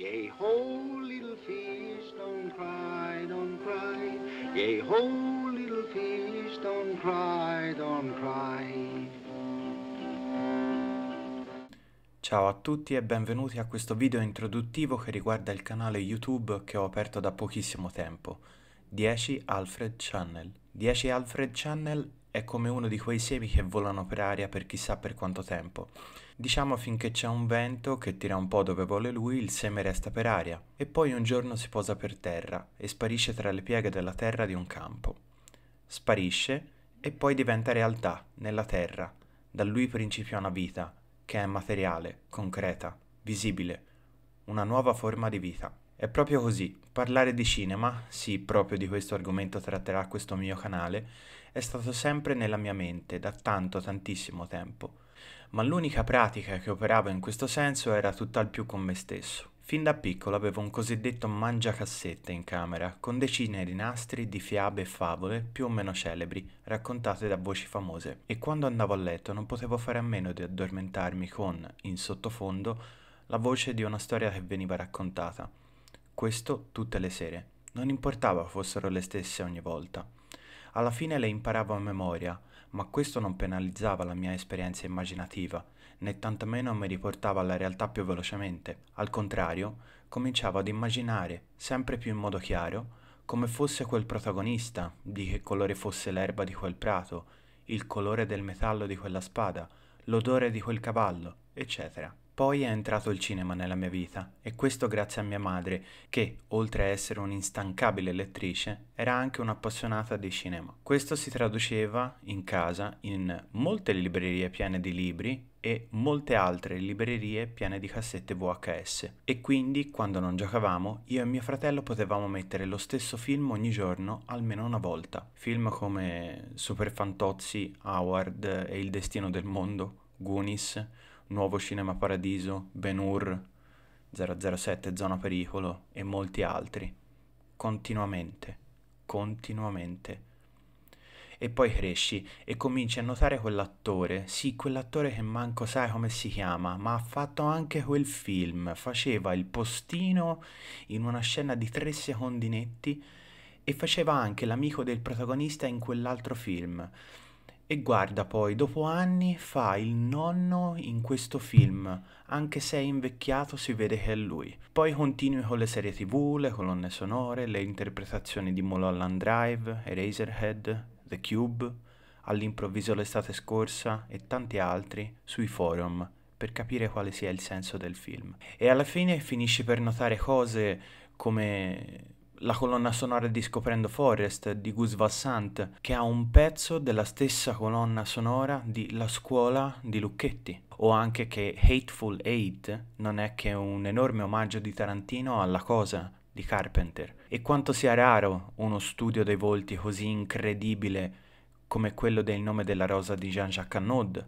Yea, ho, little fish, don't cry, don't cry. Yea, ho, little fish, don't cry, don't cry. Ciao a tutti e benvenuti a questo video introduttivo che riguarda il canale YouTube che ho aperto da pochissimo tempo, 10 Alfred Channel. 10 Alfred Channel è come uno di quei semi che volano per aria per chissà per quanto tempo. Diciamo finché c'è un vento che tira un po' dove vuole lui, il seme resta per aria e poi un giorno si posa per terra e sparisce tra le pieghe della terra di un campo. Sparisce e poi diventa realtà nella terra. Da lui principia una vita che è materiale, concreta, visibile, una nuova forma di vita. È proprio così, parlare di cinema, sì proprio di questo argomento tratterà questo mio canale, è stato sempre nella mia mente da tanto tantissimo tempo, ma l'unica pratica che operavo in questo senso era tutt'al più con me stesso. Fin da piccolo avevo un cosiddetto mangiacassette in camera, con decine di nastri di fiabe e favole più o meno celebri, raccontate da voci famose, e quando andavo a letto non potevo fare a meno di addormentarmi con, in sottofondo, la voce di una storia che veniva raccontata questo tutte le sere. Non importava fossero le stesse ogni volta. Alla fine le imparavo a memoria, ma questo non penalizzava la mia esperienza immaginativa, né tantomeno mi riportava alla realtà più velocemente. Al contrario, cominciavo ad immaginare, sempre più in modo chiaro, come fosse quel protagonista, di che colore fosse l'erba di quel prato, il colore del metallo di quella spada, l'odore di quel cavallo, eccetera. Poi è entrato il cinema nella mia vita e questo grazie a mia madre che, oltre a essere un'instancabile lettrice, era anche un'appassionata di cinema. Questo si traduceva in casa in molte librerie piene di libri e molte altre librerie piene di cassette VHS e quindi quando non giocavamo io e mio fratello potevamo mettere lo stesso film ogni giorno almeno una volta. Film come Super Fantozzi, Howard e Il destino del mondo, Goonies Nuovo Cinema Paradiso, Ben Hur, 007, Zona Pericolo e molti altri. Continuamente, continuamente. E poi cresci e cominci a notare quell'attore, sì, quell'attore che manco sai come si chiama, ma ha fatto anche quel film, faceva il postino in una scena di tre secondi netti e faceva anche l'amico del protagonista in quell'altro film. E guarda poi, dopo anni fa il nonno in questo film, anche se è invecchiato si vede che è lui. Poi continui con le serie tv, le colonne sonore, le interpretazioni di Mulholland Drive, Eraserhead, The Cube, all'improvviso l'estate scorsa e tanti altri sui forum per capire quale sia il senso del film. E alla fine finisci per notare cose come la colonna sonora di Scoprendo Forest di Gus Vassant, che ha un pezzo della stessa colonna sonora di La scuola di Lucchetti, o anche che Hateful Eight non è che un enorme omaggio di Tarantino alla cosa di Carpenter. E quanto sia raro uno studio dei volti così incredibile come quello del nome della rosa di Jean-Jacques Annaud,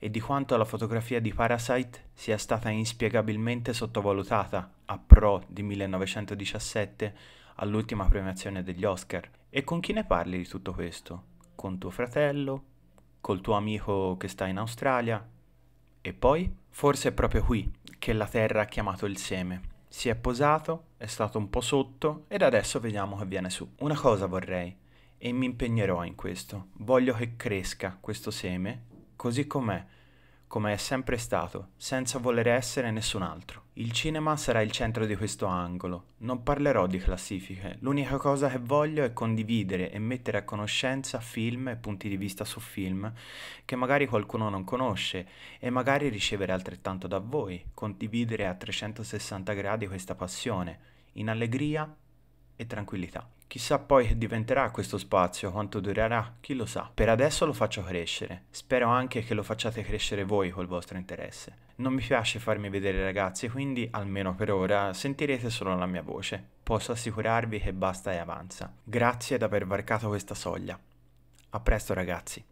e di quanto la fotografia di Parasite sia stata inspiegabilmente sottovalutata a pro di 1917 all'ultima premiazione degli Oscar. E con chi ne parli di tutto questo? Con tuo fratello? Col tuo amico che sta in Australia? E poi? Forse è proprio qui che la Terra ha chiamato il seme. Si è posato, è stato un po' sotto ed adesso vediamo che viene su. Una cosa vorrei, e mi impegnerò in questo. Voglio che cresca questo seme così com'è, come è sempre stato, senza voler essere nessun altro. Il cinema sarà il centro di questo angolo. Non parlerò di classifiche, l'unica cosa che voglio è condividere e mettere a conoscenza film e punti di vista su film che magari qualcuno non conosce e magari ricevere altrettanto da voi, condividere a 360 gradi questa passione, in allegria e tranquillità. Chissà poi che diventerà questo spazio, quanto durerà, chi lo sa. Per adesso lo faccio crescere. Spero anche che lo facciate crescere voi col vostro interesse. Non mi piace farmi vedere ragazzi, quindi almeno per ora sentirete solo la mia voce. Posso assicurarvi che basta e avanza. Grazie ad aver varcato questa soglia. A presto ragazzi.